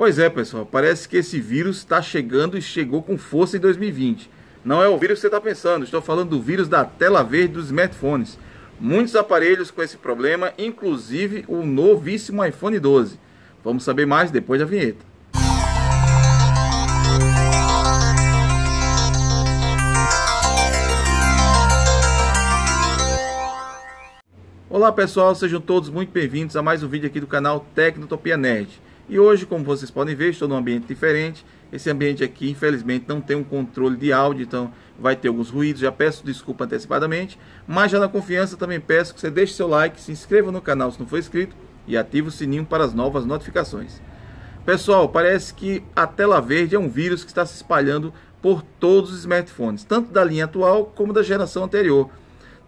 Pois é, pessoal, parece que esse vírus está chegando e chegou com força em 2020. Não é o vírus que você está pensando, estou falando do vírus da tela verde dos smartphones. Muitos aparelhos com esse problema, inclusive o novíssimo iPhone 12. Vamos saber mais depois da vinheta. Olá pessoal, sejam todos muito bem-vindos a mais um vídeo aqui do canal Tecnotopia Nerd. E hoje, como vocês podem ver, estou num ambiente diferente. Esse ambiente aqui, infelizmente, não tem um controle de áudio, então vai ter alguns ruídos. Já peço desculpa antecipadamente, mas já na confiança também peço que você deixe seu like, se inscreva no canal se não for inscrito e ative o sininho para as novas notificações. Pessoal, parece que a tela verde é um vírus que está se espalhando por todos os smartphones, tanto da linha atual como da geração anterior.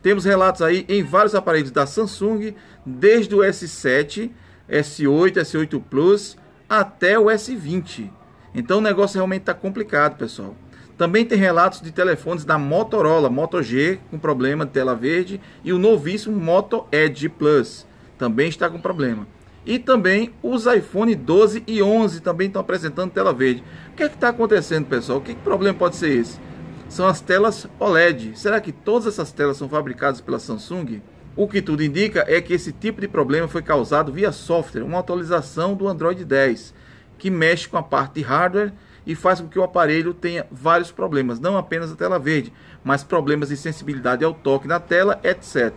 Temos relatos aí em vários aparelhos da Samsung, desde o S7 S8, S8 Plus, até o S20. Então o negócio realmente está complicado, pessoal. Também tem relatos de telefones da Motorola, Moto G, com problema de tela verde, e o novíssimo Moto Edge Plus, também está com problema. E também os iPhone 12 e 11 também estão apresentando tela verde. O que é que está acontecendo, pessoal? O que, que problema pode ser esse? São as telas OLED. Será que todas essas telas são fabricadas pela Samsung? O que tudo indica é que esse tipo de problema foi causado via software, uma atualização do Android 10, que mexe com a parte de hardware e faz com que o aparelho tenha vários problemas, não apenas a tela verde, mas problemas de sensibilidade ao toque na tela, etc.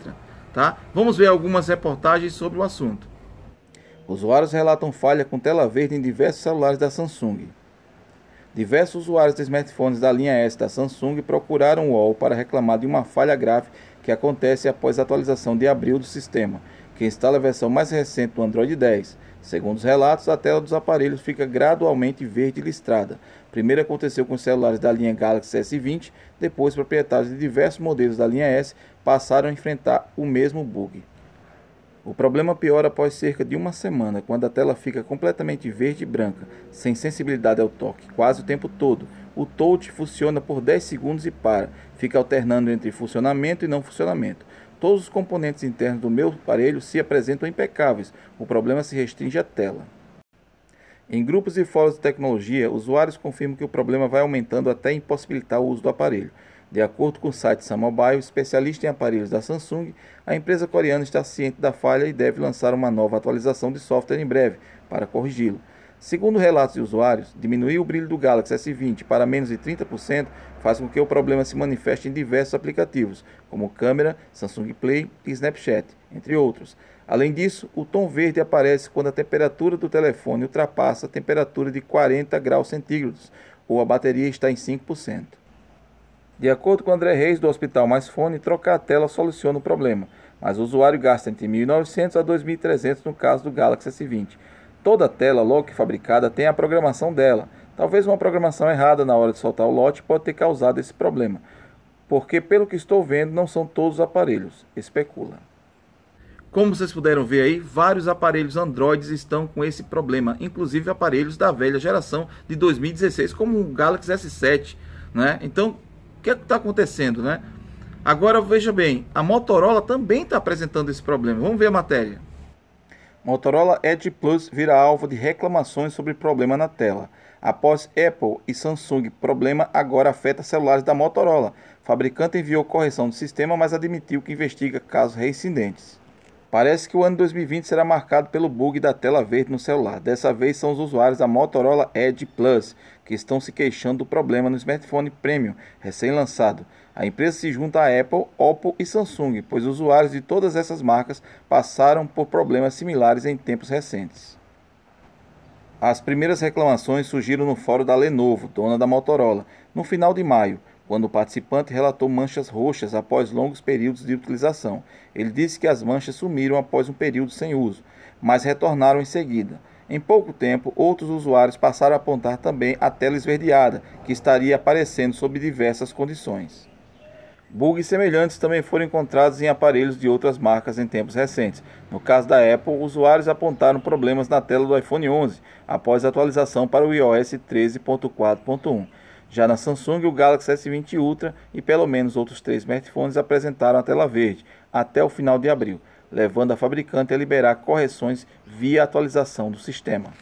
Tá? Vamos ver algumas reportagens sobre o assunto. Usuários relatam falha com tela verde em diversos celulares da Samsung. Diversos usuários de smartphones da linha S da Samsung procuraram o UOL para reclamar de uma falha grave que acontece após a atualização de abril do sistema, que instala a versão mais recente do Android 10. Segundo os relatos, a tela dos aparelhos fica gradualmente verde listrada. Primeiro aconteceu com os celulares da linha Galaxy S20, depois proprietários de diversos modelos da linha S passaram a enfrentar o mesmo bug. O problema piora após cerca de uma semana, quando a tela fica completamente verde e branca, sem sensibilidade ao toque, quase o tempo todo. O touch funciona por 10 segundos e para, fica alternando entre funcionamento e não funcionamento. Todos os componentes internos do meu aparelho se apresentam impecáveis, o problema se restringe à tela. Em grupos e fóruns de tecnologia, usuários confirmam que o problema vai aumentando até impossibilitar o uso do aparelho. De acordo com o site Sammobile, especialista em aparelhos da Samsung, a empresa coreana está ciente da falha e deve lançar uma nova atualização de software em breve para corrigi-lo. Segundo relatos de usuários, diminuir o brilho do Galaxy S20 para menos de 30% faz com que o problema se manifeste em diversos aplicativos, como câmera, Samsung Play e Snapchat, entre outros. Além disso, o tom verde aparece quando a temperatura do telefone ultrapassa a temperatura de 40 graus centígrados ou a bateria está em 5%. De acordo com André Reis, do Hospital Mais Fone, trocar a tela soluciona o problema, mas o usuário gasta entre 1.900 a 2.300 no caso do Galaxy S20. Toda tela, logo que fabricada, tem a programação dela. Talvez uma programação errada na hora de soltar o lote pode ter causado esse problema, porque pelo que estou vendo não são todos os aparelhos, especula. Como vocês puderam ver aí, vários aparelhos Androids estão com esse problema, inclusive aparelhos da velha geração de 2016, como o Galaxy S7, né? Então, que é que está acontecendo, né? Agora veja bem, a Motorola também está apresentando esse problema. Vamos ver a matéria. Motorola Edge Plus vira alvo de reclamações sobre problema na tela. Após Apple e Samsung, problema agora afeta celulares da Motorola. fabricante enviou correção do sistema, mas admitiu que investiga casos reincidentes. Parece que o ano 2020 será marcado pelo bug da tela verde no celular. Dessa vez são os usuários da Motorola Edge Plus que estão se queixando do problema no smartphone premium recém-lançado. A empresa se junta à Apple, Oppo e Samsung, pois usuários de todas essas marcas passaram por problemas similares em tempos recentes. As primeiras reclamações surgiram no fórum da Lenovo, dona da Motorola, no final de maio quando o participante relatou manchas roxas após longos períodos de utilização. Ele disse que as manchas sumiram após um período sem uso, mas retornaram em seguida. Em pouco tempo, outros usuários passaram a apontar também a tela esverdeada, que estaria aparecendo sob diversas condições. Bugs semelhantes também foram encontrados em aparelhos de outras marcas em tempos recentes. No caso da Apple, usuários apontaram problemas na tela do iPhone 11 após a atualização para o iOS 13.4.1. Já na Samsung, o Galaxy S20 Ultra e pelo menos outros três smartphones apresentaram a tela verde até o final de abril, levando a fabricante a liberar correções via atualização do sistema.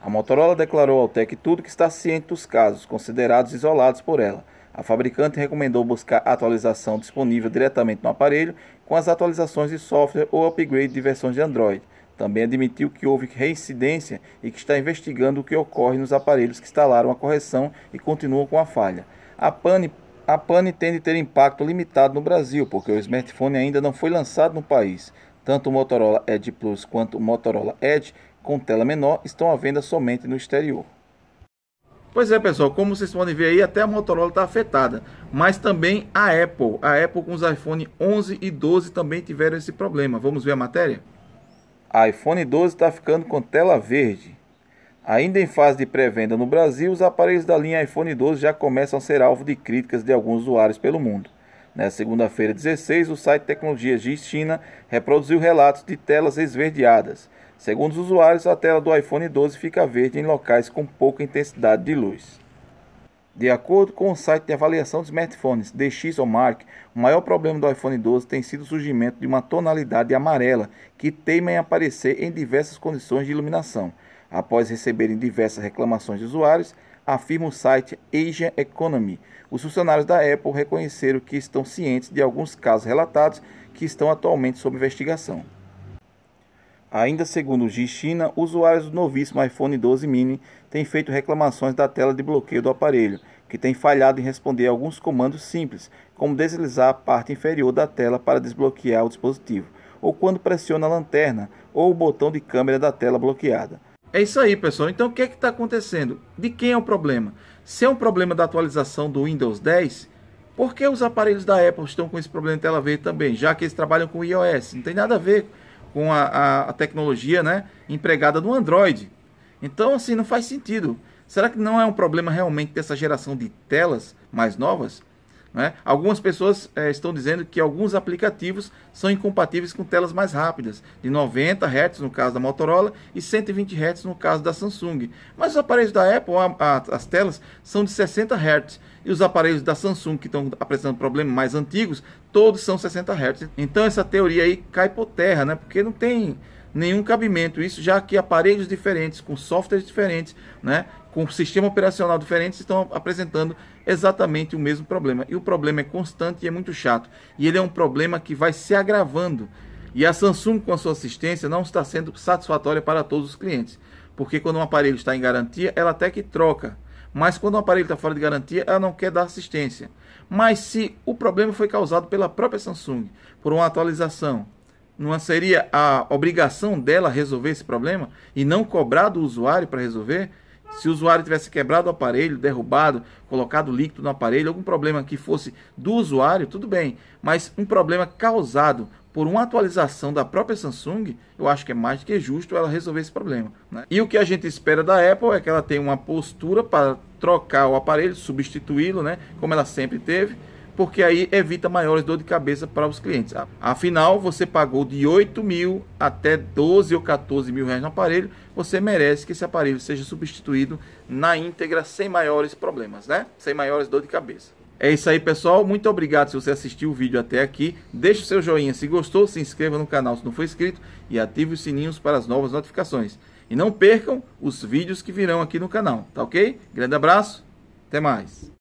A Motorola declarou ao TEC tudo que está ciente dos casos considerados isolados por ela. A fabricante recomendou buscar atualização disponível diretamente no aparelho com as atualizações de software ou upgrade de versões de Android. Também admitiu que houve reincidência e que está investigando o que ocorre nos aparelhos que instalaram a correção e continuam com a falha. A pane a pane tende a ter impacto limitado no Brasil, porque o smartphone ainda não foi lançado no país. Tanto o Motorola Edge Plus quanto o Motorola Edge com tela menor estão à venda somente no exterior. Pois é, pessoal, como vocês podem ver aí, até a Motorola está afetada, mas também a Apple. A Apple com os iPhone 11 e 12 também tiveram esse problema. Vamos ver a matéria? A iPhone 12 está ficando com tela verde. Ainda em fase de pré-venda no Brasil, os aparelhos da linha iPhone 12 já começam a ser alvo de críticas de alguns usuários pelo mundo. Na segunda-feira 16, o site Tecnologias de China reproduziu relatos de telas esverdeadas. Segundo os usuários, a tela do iPhone 12 fica verde em locais com pouca intensidade de luz. De acordo com o site de avaliação de smartphones DxOMark, o maior problema do iPhone 12 tem sido o surgimento de uma tonalidade amarela que teima em aparecer em diversas condições de iluminação. Após receberem diversas reclamações de usuários, afirma o site Asian Economy. Os funcionários da Apple reconheceram que estão cientes de alguns casos relatados que estão atualmente sob investigação. Ainda segundo o G China, usuários do novíssimo iPhone 12 mini têm feito reclamações da tela de bloqueio do aparelho, que tem falhado em responder a alguns comandos simples, como deslizar a parte inferior da tela para desbloquear o dispositivo, ou quando pressiona a lanterna ou o botão de câmera da tela bloqueada. É isso aí, pessoal. Então, o que é está acontecendo? De quem é o problema? Se é um problema da atualização do Windows 10, por que os aparelhos da Apple estão com esse problema de tela verde também, já que eles trabalham com iOS? Não tem nada a ver com a, a, a tecnologia né, empregada no Android. Então, assim, não faz sentido. Será que não é um problema realmente dessa geração de telas mais novas? Né? Algumas pessoas é, estão dizendo que alguns aplicativos são incompatíveis com telas mais rápidas, de 90 Hz no caso da Motorola e 120 Hz no caso da Samsung. Mas os aparelhos da Apple, a, a, as telas são de 60 Hz e os aparelhos da Samsung que estão apresentando problemas mais antigos, todos são 60 Hz. Então essa teoria aí cai por terra, né? Porque não tem nenhum cabimento isso, já que aparelhos diferentes, com softwares diferentes, né, com sistema operacional diferentes, estão apresentando exatamente o mesmo problema. E o problema é constante e é muito chato. E ele é um problema que vai se agravando. E a Samsung, com a sua assistência, não está sendo satisfatória para todos os clientes. Porque quando um aparelho está em garantia, ela até que troca mas quando o aparelho está fora de garantia, ela não quer dar assistência. Mas se o problema foi causado pela própria Samsung, por uma atualização, não seria a obrigação dela resolver esse problema e não cobrar do usuário para resolver? Se o usuário tivesse quebrado o aparelho, derrubado, colocado líquido no aparelho, algum problema que fosse do usuário, tudo bem. Mas um problema causado por uma atualização da própria Samsung, eu acho que é mais do que justo ela resolver esse problema. Né? E o que a gente espera da Apple é que ela tenha uma postura para trocar o aparelho, substituí-lo, né, como ela sempre teve, porque aí evita maiores dor de cabeça para os clientes. Afinal, você pagou de 8 mil até 12 ou 14 mil reais no aparelho, você merece que esse aparelho seja substituído na íntegra sem maiores problemas, né? Sem maiores dor de cabeça. É isso aí, pessoal. Muito obrigado se você assistiu o vídeo até aqui. Deixe o seu joinha se gostou, se inscreva no canal se não for inscrito e ative os sininhos para as novas notificações. E não percam os vídeos que virão aqui no canal, tá ok? Grande abraço, até mais.